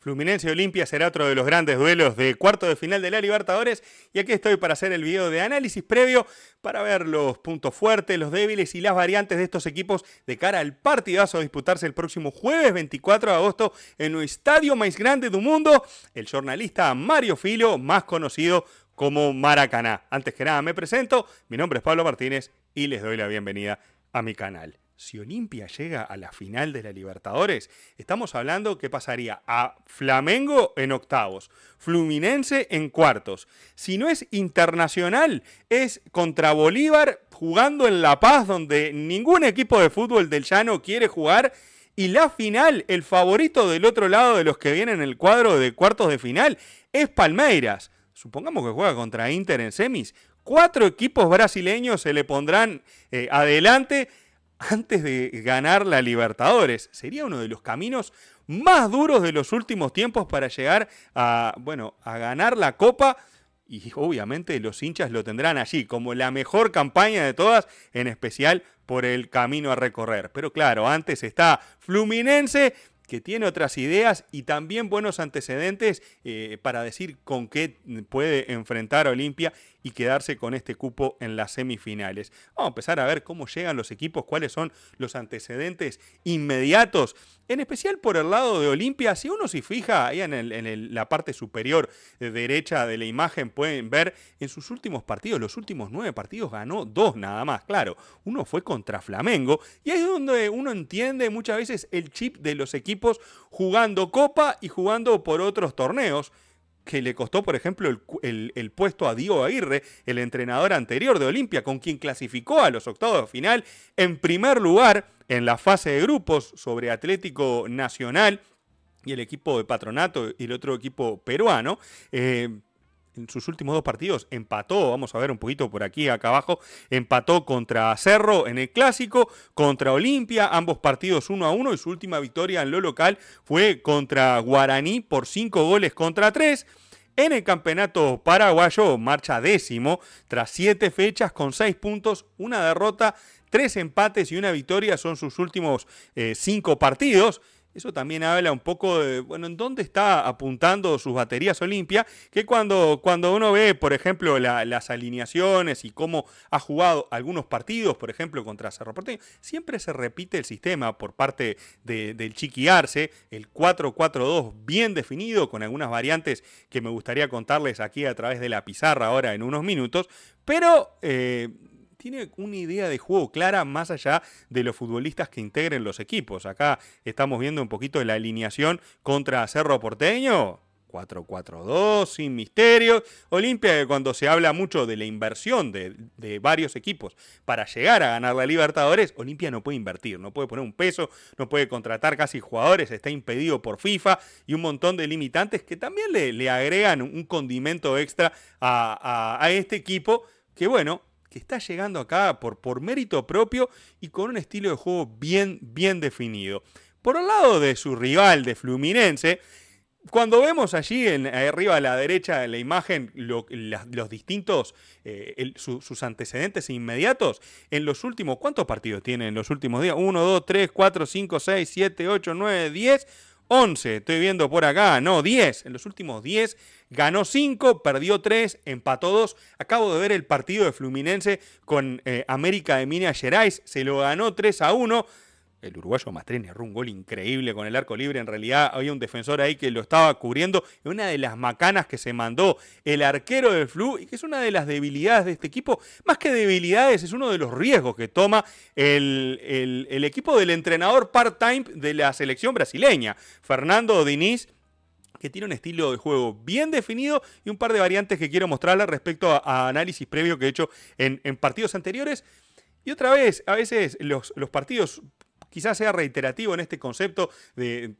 Fluminense Olimpia será otro de los grandes duelos de cuarto de final de la Libertadores y aquí estoy para hacer el video de análisis previo para ver los puntos fuertes, los débiles y las variantes de estos equipos de cara al partidazo a disputarse el próximo jueves 24 de agosto en el estadio más grande del mundo, el jornalista Mario Filo, más conocido como Maracaná. Antes que nada me presento, mi nombre es Pablo Martínez y les doy la bienvenida a mi canal si Olimpia llega a la final de la Libertadores, estamos hablando que pasaría a Flamengo en octavos, Fluminense en cuartos. Si no es internacional, es contra Bolívar jugando en La Paz, donde ningún equipo de fútbol del llano quiere jugar. Y la final, el favorito del otro lado de los que vienen en el cuadro de cuartos de final, es Palmeiras. Supongamos que juega contra Inter en semis. Cuatro equipos brasileños se le pondrán eh, adelante antes de ganar la Libertadores. Sería uno de los caminos más duros de los últimos tiempos para llegar a, bueno, a ganar la Copa. Y obviamente los hinchas lo tendrán allí como la mejor campaña de todas, en especial por el camino a recorrer. Pero claro, antes está Fluminense, que tiene otras ideas y también buenos antecedentes eh, para decir con qué puede enfrentar a Olimpia y quedarse con este cupo en las semifinales. Vamos a empezar a ver cómo llegan los equipos, cuáles son los antecedentes inmediatos, en especial por el lado de Olimpia. Si uno se fija ahí en, la parte superior derecha de la imagen, pueden ver en sus últimos partidos, los últimos nueve partidos, ganó dos nada más. Claro, uno fue contra Flamengo y ahí es donde uno entiende muchas veces el chip de los equipos jugando Copa y jugando por otros torneos que le costó, por ejemplo, el, puesto a Diego Aguirre, el entrenador anterior de Olimpia, con quien clasificó a los octavos de final en primer lugar en la fase de grupos sobre Atlético Nacional y el equipo de Patronato y el otro equipo peruano. Eh, sus últimos dos partidos. Empató, vamos a ver un poquito por aquí, acá abajo, empató contra Cerro en el clásico, contra Olimpia, ambos partidos uno a uno y su última victoria en lo local fue contra Guaraní por cinco goles contra tres. En el campeonato paraguayo marcha décimo, tras siete fechas con seis puntos, una derrota, tres empates y una victoria son sus últimos eh, cinco partidos. Eso también habla un poco de, bueno, en dónde está apuntando sus baterías Olimpia, que cuando, cuando uno ve, por ejemplo, las alineaciones y cómo ha jugado algunos partidos, por ejemplo, contra Cerro Porteño, siempre se repite el sistema por parte del Chiqui el 4-4-2 bien definido, con algunas variantes que me gustaría contarles aquí a través de la pizarra ahora en unos minutos, pero eh, tiene una idea de juego clara más allá de los futbolistas que integren los equipos. Acá estamos viendo un poquito de la alineación contra Cerro Porteño. 4-4-2, sin misterios. Olimpia, que cuando se habla mucho de la inversión de, varios equipos para llegar a ganar la Libertadores, Olimpia no puede invertir, no puede poner un peso, no puede contratar casi jugadores, está impedido por FIFA y un montón de limitantes que también le, le agregan un condimento extra a, a este equipo que, bueno, que está llegando acá por, mérito propio y con un estilo de juego bien, definido. Por un lado de su rival, de Fluminense, cuando vemos allí arriba a la derecha de la imagen los distintos, eh, sus antecedentes inmediatos, en los últimos, ¿cuántos partidos tiene en los últimos días? 1, 2, 3, 4, 5, 6, 7, 8, 9, 10. 11, estoy viendo por acá, no, 10, en los últimos 10, ganó 5, perdió 3, empató 2. Acabo de ver el partido de Fluminense con eh, América de Minas Gerais, se lo ganó 3 a 1 el uruguayo matrine erró un gol increíble con el arco libre. En realidad había un defensor ahí que lo estaba cubriendo. Una de las macanas que se mandó el arquero de Flu y que es una de las debilidades de este equipo. Más que debilidades, es uno de los riesgos que toma el, equipo del entrenador part-time de la selección brasileña, Fernando Diniz que tiene un estilo de juego bien definido y un par de variantes que quiero mostrarle respecto a, análisis previo que he hecho en, partidos anteriores. Y otra vez, a veces los, los partidos quizás sea reiterativo en este concepto de,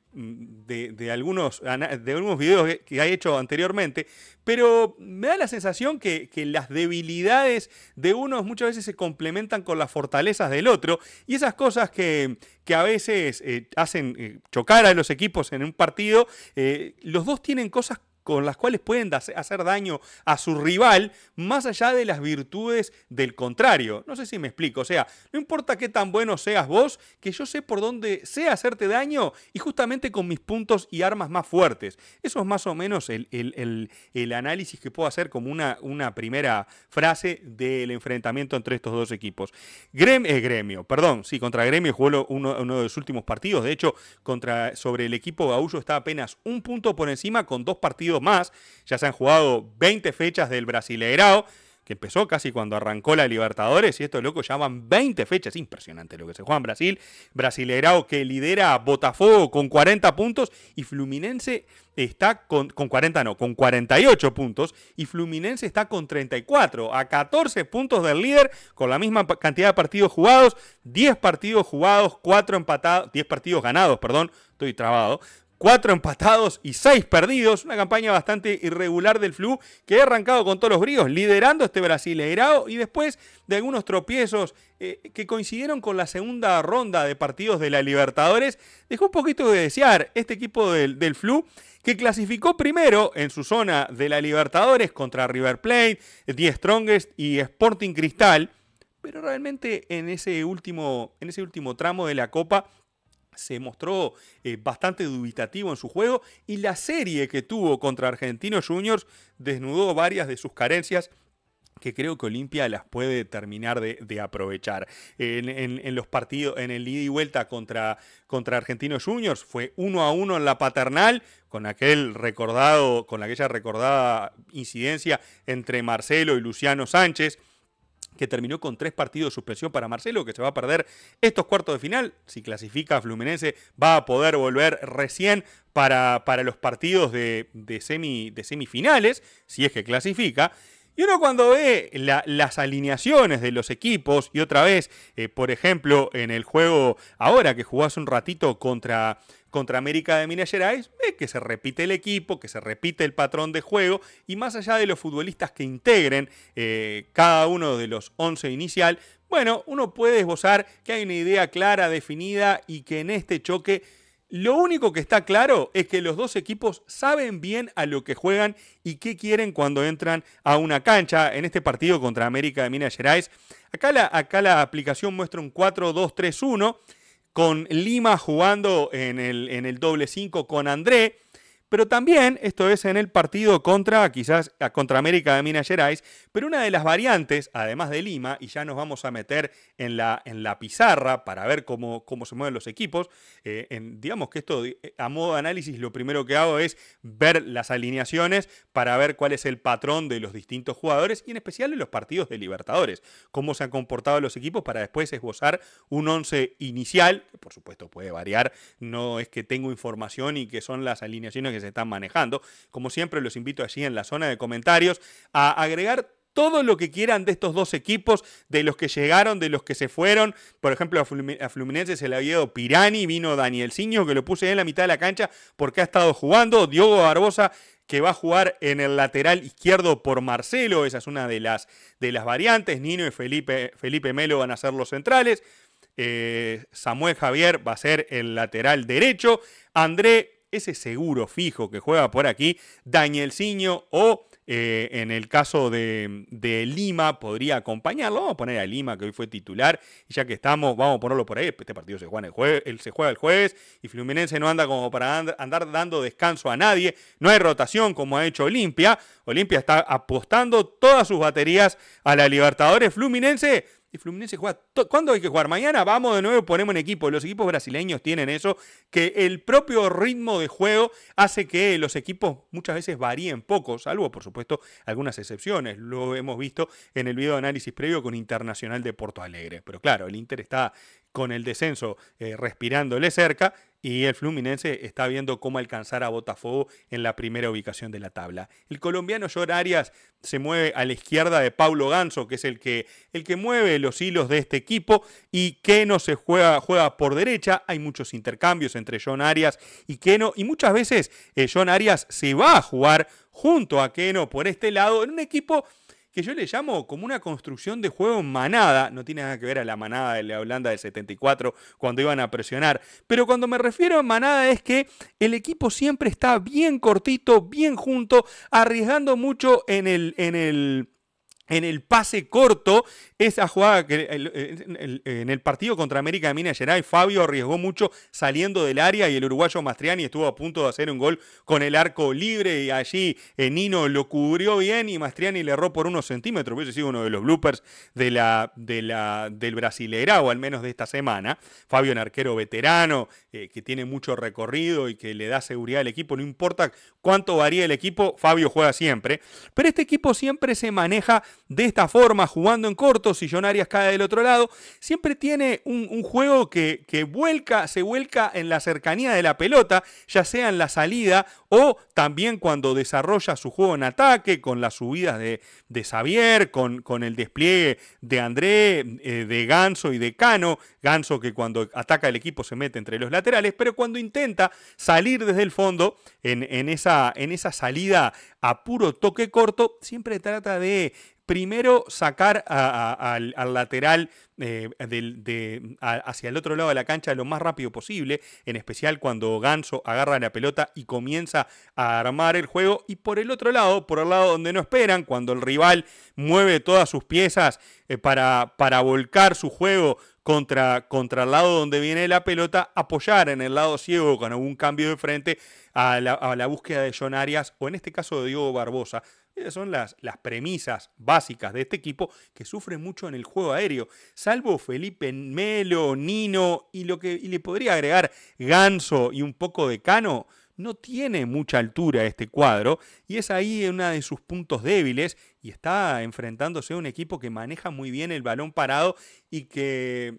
algunos, de algunos videos que ha hecho anteriormente, pero me da la sensación que, las debilidades de unos muchas veces se complementan con las fortalezas del otro y esas cosas que, a veces eh, hacen eh, chocar a los equipos en un partido, eh, los dos tienen cosas con las cuales pueden hacer daño a su rival, más allá de las virtudes del contrario. No sé si me explico, o sea, no importa qué tan bueno seas vos, que yo sé por dónde sé hacerte daño y justamente con mis puntos y armas más fuertes. Eso es más o menos el, el, análisis que puedo hacer como una, una primera frase del enfrentamiento entre estos dos equipos. Gremio, eh, gremio perdón, sí, contra Gremio jugó uno, de los últimos partidos, de hecho, contra, sobre el equipo Gaullo está apenas un punto por encima con dos partidos más. Ya se han jugado 20 fechas del Brasileirao, que empezó casi cuando arrancó la Libertadores. Y estos locos ya van 20 fechas. Impresionante lo que se juega en Brasil. Brasileirao que lidera Botafogo con 40 puntos y Fluminense está con, 40, no, con 48 puntos y Fluminense está con 34, a 14 puntos del líder, con la misma cantidad de partidos jugados, 10 partidos jugados, 4 empatados, 10 partidos ganados, perdón, estoy trabado, cuatro empatados y seis perdidos, una campaña bastante irregular del Flu que ha arrancado con todos los bríos, liderando este Brasileirao y después de algunos tropiezos eh, que coincidieron con la segunda ronda de partidos de la Libertadores, dejó un poquito de desear este equipo del, Flu que clasificó primero en su zona de la Libertadores contra River Plate, The Strongest y Sporting Cristal, pero realmente en ese último, en ese último tramo de la Copa se mostró eh, bastante dubitativo en su juego y la serie que tuvo contra Argentinos Juniors desnudó varias de sus carencias que creo que Olimpia las puede terminar de, aprovechar. En, los partidos, en el ida y vuelta contra, contra Argentinos Juniors, fue uno a uno en la paternal, con aquel recordado, con aquella recordada incidencia entre Marcelo y Luciano Sánchez, que terminó con tres partidos de suspensión para Marcelo, que se va a perder estos cuartos de final. Si clasifica Fluminense, va a poder volver recién para, para los partidos de, semi, de semifinales, si es que clasifica. Y uno cuando ve las alineaciones de los equipos, y otra vez, eh, por ejemplo, en el juego ahora que jugó hace un ratito contra, contra América de Minas Gerais, que se repite el equipo, que se repite el patrón de juego y más allá de los futbolistas que integren eh, cada uno de los 11 inicial, bueno, uno puede esbozar que hay una idea clara, definida y que en este choque lo único que está claro es que los dos equipos saben bien a lo que juegan y qué quieren cuando entran a una cancha. En este partido contra América de Minas Gerais, acá la, acá la aplicación muestra un 4-2-3-1 con Lima jugando en el, en el doble 5 con André. Pero también, esto es en el partido contra, quizás, contra América de Minas Gerais, pero una de las variantes, además de Lima, y ya nos vamos a meter en la, en la pizarra para ver cómo, cómo se mueven los equipos, eh, digamos que esto, eh, a modo de análisis, lo primero que hago es ver las alineaciones para ver cuál es el patrón de los distintos jugadores, y en especial en los partidos de Libertadores, cómo se han comportado los equipos para después esbozar un once inicial, que por supuesto puede variar, no es que tengo información y que son las alineaciones que se están manejando. Como siempre, los invito allí en la zona de comentarios a agregar todo lo que quieran de estos dos equipos, de los que llegaron, de los que se fueron. Por ejemplo, a Fluminense se le había ido Pirani, vino Daniel Ciño, que lo puse en la mitad de la cancha porque ha estado jugando. Diogo Barbosa que va a jugar en el lateral izquierdo por Marcelo, esa es una de las, de las variantes, Nino y Felipe, Felipe Melo van a ser los centrales, eh, Samuel Javier va a ser el lateral derecho, André ese seguro fijo que juega por aquí, Daniel ciño o eh, en el caso de, Lima podría acompañarlo. Vamos a poner a Lima que hoy fue titular y ya que estamos, vamos a ponerlo por ahí. Este partido se juega el jueves, se juega el jueves y Fluminense no anda como para andar dando descanso a nadie. No hay rotación como ha hecho Olimpia. Olimpia está apostando todas sus baterías a la Libertadores. Fluminense y Fluminense juega. ¿Cuándo hay que jugar? Mañana vamos de nuevo, ponemos en equipo. Los equipos brasileños tienen eso, que el propio ritmo de juego hace que los equipos muchas veces varíen poco, salvo por supuesto algunas excepciones. Lo hemos visto en el video de análisis previo con Internacional de Porto Alegre. Pero claro, el Inter está con el descenso eh, respirándole cerca y el Fluminense está viendo cómo alcanzar a Botafogo en la primera ubicación de la tabla. El colombiano John Arias se mueve a la izquierda de Paulo Ganso, que es el que, el que mueve los hilos de este equipo y Keno se juega, juega por derecha. Hay muchos intercambios entre John Arias y Keno y muchas veces eh, John Arias se va a jugar junto a Keno por este lado en un equipo que yo le llamo como una construcción de juego manada, no tiene nada que ver a la manada de la Holanda del 74 cuando iban a presionar, pero cuando me refiero a manada es que el equipo siempre está bien cortito, bien junto, arriesgando mucho en el, en el en el pase corto, esa jugada que en el partido contra América de Minas Gerais, Fabio arriesgó mucho saliendo del área y el uruguayo Mastriani estuvo a punto de hacer un gol con el arco libre y allí eh, Nino lo cubrió bien y Mastriani le erró por unos centímetros, hubiese sido uno de los bloopers de la, de la, del Brasilera, o al menos de esta semana. Fabio, un arquero veterano eh, que tiene mucho recorrido y que le da seguridad al equipo, no importa cuánto varía el equipo, Fabio juega siempre, pero este equipo siempre se maneja de esta forma, jugando en corto, si cae del otro lado, siempre tiene un, juego que, que, vuelca, se vuelca en la cercanía de la pelota, ya sea en la salida o también cuando desarrolla su juego en ataque, con las subidas de, de Xavier, con, con, el despliegue de André, eh, de Ganso y de Cano. Ganso que cuando ataca el equipo se mete entre los laterales, pero cuando intenta salir desde el fondo, en, esa, en esa salida a puro toque corto, siempre trata de primero sacar al, lateral eh, hacia el otro lado de la cancha lo más rápido posible, en especial cuando Ganso agarra la pelota y comienza a armar el juego. Y por el otro lado, por el lado donde no esperan, cuando el rival mueve todas sus piezas eh, para, para volcar su juego contra, contra, el lado donde viene la pelota, apoyar en el lado ciego con algún cambio de frente a la, a la, búsqueda de John Arias o en este caso de Diego Barbosa, son las, las premisas básicas de este equipo que sufre mucho en el juego aéreo, salvo Felipe Melo, Nino y lo que le podría agregar Ganso y un poco de Cano. No tiene mucha altura este cuadro y es ahí uno de sus puntos débiles y está enfrentándose a un equipo que maneja muy bien el balón parado y que,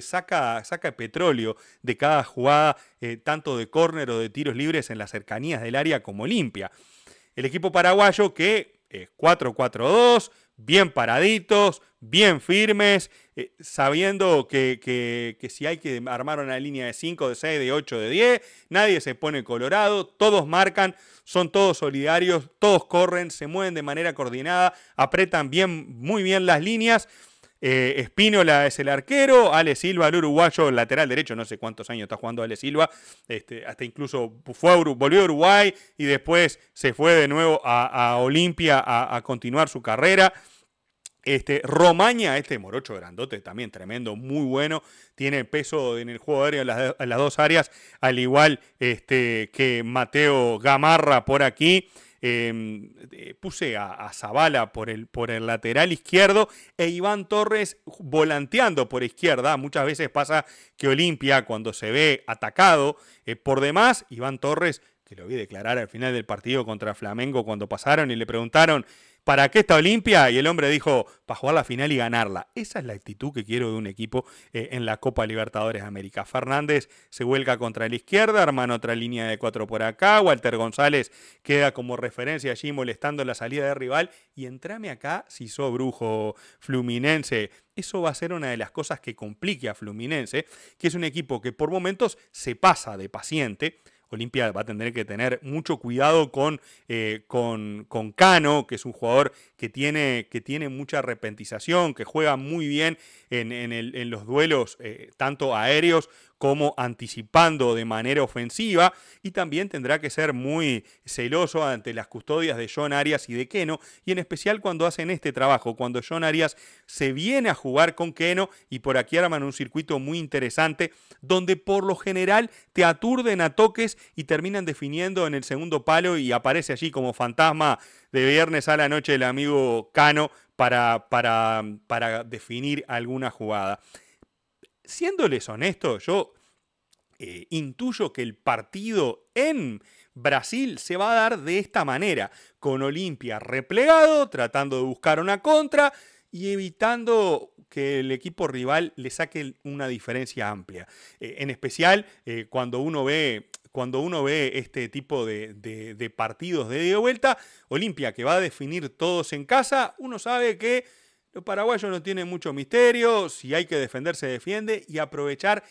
saca, petróleo de cada jugada, eh, tanto de córner o de tiros libres en las cercanías del área como limpia el equipo paraguayo que es 4-4-2, bien paraditos, bien firmes, eh, sabiendo que, si hay que armar una línea de 5, de 6, de 8, de 10, nadie se pone colorado, todos marcan, son todos solidarios, todos corren, se mueven de manera coordinada, apretan bien, muy bien las líneas eh, Espínola es el arquero, Ale Silva, el uruguayo, lateral derecho, no sé cuántos años está jugando Ale Silva, este, hasta incluso volvió a Uruguay y después se fue de nuevo a, Olimpia a, continuar su carrera. Este, Romaña, este morocho grandote, también tremendo, muy bueno. Tiene peso en el juego aéreo en las, en las dos áreas, al igual este, que Mateo Gamarra por aquí. Em, eh, puse a, Zabala Zavala por el, por el lateral izquierdo e Iván Torres volanteando por izquierda. Muchas veces pasa que Olimpia, cuando se ve atacado eh, por demás, Iván Torres, que lo vi declarar al final del partido contra Flamengo cuando pasaron y le preguntaron ¿para qué está Olimpia? Y el hombre dijo, para jugar la final y ganarla. Esa es la actitud que quiero de un equipo eh, en la Copa Libertadores de América. Fernández se vuelca contra la izquierda, hermano, otra línea de cuatro por acá, Walter González queda como referencia allí molestando la salida de rival y entrame acá si sos brujo fluminense. Eso va a ser una de las cosas que complique a Fluminense, que es un equipo que por momentos se pasa de paciente, Olimpia va a tener que tener mucho cuidado con, eh, con, con, Cano, que es un jugador que tiene, que tiene mucha repentización, que juega muy bien en, en, los duelos, eh, tanto aéreos como anticipando de manera ofensiva y también tendrá que ser muy celoso ante las custodias de John Arias y de Keno y en especial cuando hacen este trabajo, cuando John Arias se viene a jugar con Keno y por aquí arman un circuito muy interesante donde por lo general te aturden a toques y terminan definiendo en el segundo palo y aparece allí como fantasma de viernes a la noche el amigo Cano para, para, para definir alguna jugada siéndoles honesto, yo eh, intuyo que el partido en Brasil se va a dar de esta manera, con Olimpia replegado, tratando de buscar una contra y evitando que el equipo rival le saque una diferencia amplia. Eh, en especial eh, cuando uno ve cuando uno ve este tipo de, de partidos de ida vuelta, Olimpia que va a definir todos en casa, uno sabe que los paraguayos no tienen mucho misterio, si hay que defender se defiende y aprovechar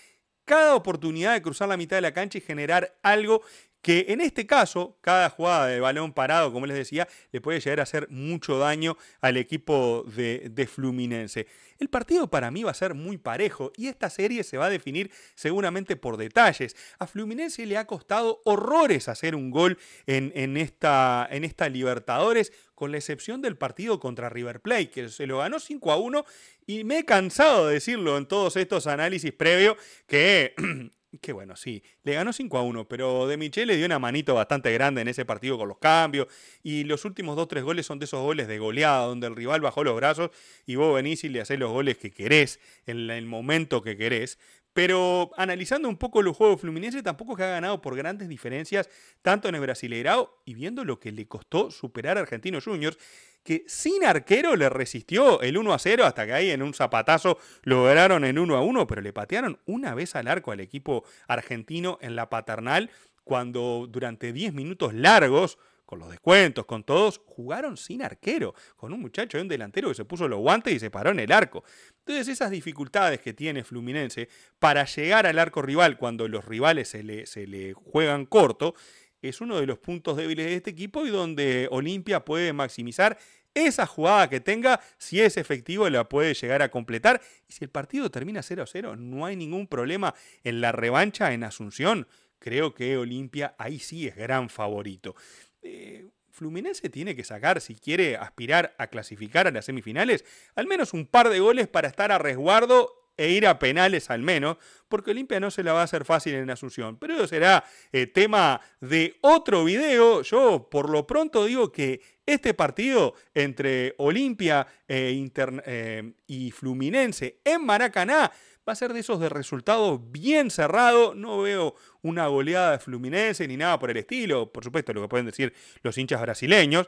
cada oportunidad de cruzar la mitad de la cancha y generar algo que en este caso, cada jugada de balón parado, como les decía, le puede llegar a hacer mucho daño al equipo de, de, Fluminense. El partido para mí va a ser muy parejo y esta serie se va a definir seguramente por detalles. A Fluminense le ha costado horrores hacer un gol en, esta, en esta Libertadores con la excepción del partido contra River Plate, que se lo ganó 5 a 1, y me he cansado de decirlo en todos estos análisis previos, que, que bueno, sí, le ganó 5 a 1, pero De le dio una manito bastante grande en ese partido con los cambios, y los últimos 2-3 goles son de esos goles de goleada, donde el rival bajó los brazos y vos venís y le hacés los goles que querés, en el momento que querés. Pero analizando un poco los juegos Fluminense, tampoco que ha ganado por grandes diferencias, tanto en el Brasileirao y viendo lo que le costó superar a Argentinos Juniors, que sin arquero le resistió el 1 a 0, hasta que ahí en un zapatazo lograron en 1 a 1, pero le patearon una vez al arco al equipo argentino en la paternal, cuando durante 10 minutos largos con los descuentos, con todos, jugaron sin arquero, con un muchacho y un delantero que se puso los guantes y se paró en el arco. Entonces esas dificultades que tiene Fluminense para llegar al arco rival cuando los rivales se le, juegan corto, es uno de los puntos débiles de este equipo y donde Olimpia puede maximizar esa jugada que tenga, si es efectivo, la puede llegar a completar. Y si el partido termina 0 0, no hay ningún problema en la revancha en Asunción. Creo que Olimpia ahí sí es gran favorito. Eh, Fluminense tiene que sacar, si quiere aspirar a clasificar a las semifinales, al menos un par de goles para estar a resguardo e ir a penales al menos, porque Olimpia no se la va a hacer fácil en Asunción. Pero eso será eh, tema de otro video. Yo por lo pronto digo que este partido entre Olimpia eh, y Fluminense en Maracaná va a ser de esos de resultado bien cerrado. No veo una goleada de Fluminense ni nada por el estilo. Por supuesto, lo que pueden decir los hinchas brasileños.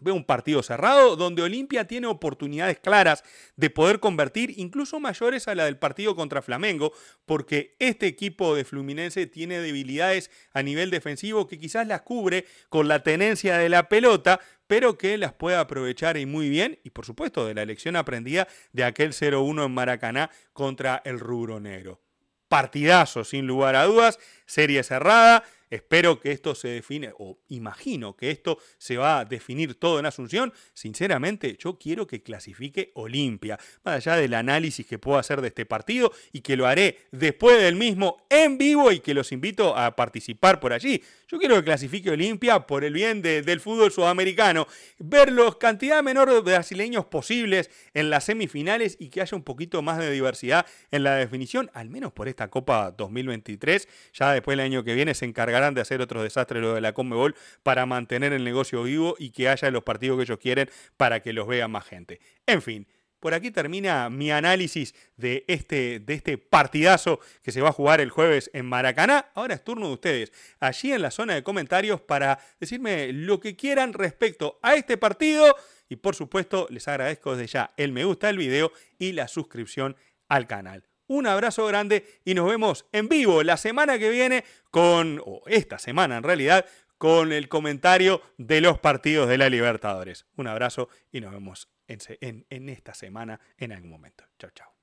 Veo un partido cerrado donde Olimpia tiene oportunidades claras de poder convertir, incluso mayores a la del partido contra Flamengo, porque este equipo de Fluminense tiene debilidades a nivel defensivo que quizás las cubre con la tenencia de la pelota, pero que las puede aprovechar y muy bien, y por supuesto de la lección aprendida de aquel 0-1 en Maracaná contra el Rubro Negro. Partidazo, sin lugar a dudas, serie cerrada. Espero que esto se define, o imagino que esto se va a definir todo en Asunción. Sinceramente, yo quiero que clasifique Olimpia, más allá del análisis que puedo hacer de este partido y que lo haré después del mismo en vivo y que los invito a participar por allí. Yo quiero que clasifique Olimpia por el bien del fútbol sudamericano, ver los cantidad menor de brasileños posibles en las semifinales y que haya un poquito más de diversidad en la definición, al menos por esta Copa 2023. Ya después el año que viene se encargará de hacer otros desastres lo de la Conmebol para mantener el negocio vivo y que haya los partidos que ellos quieren para que los vea más gente. En fin, por aquí termina mi análisis de este, de este partidazo que se va a jugar el jueves en Maracaná. Ahora es turno de ustedes, allí en la zona de comentarios, para decirme lo que quieran respecto a este partido. Y por supuesto, les agradezco desde ya el me gusta del video y la suscripción al canal. Un abrazo grande y nos vemos en vivo la semana que viene con, o esta semana en realidad, con el comentario de los partidos de la Libertadores. Un abrazo y nos vemos en, en esta semana en algún momento. Chao, chao.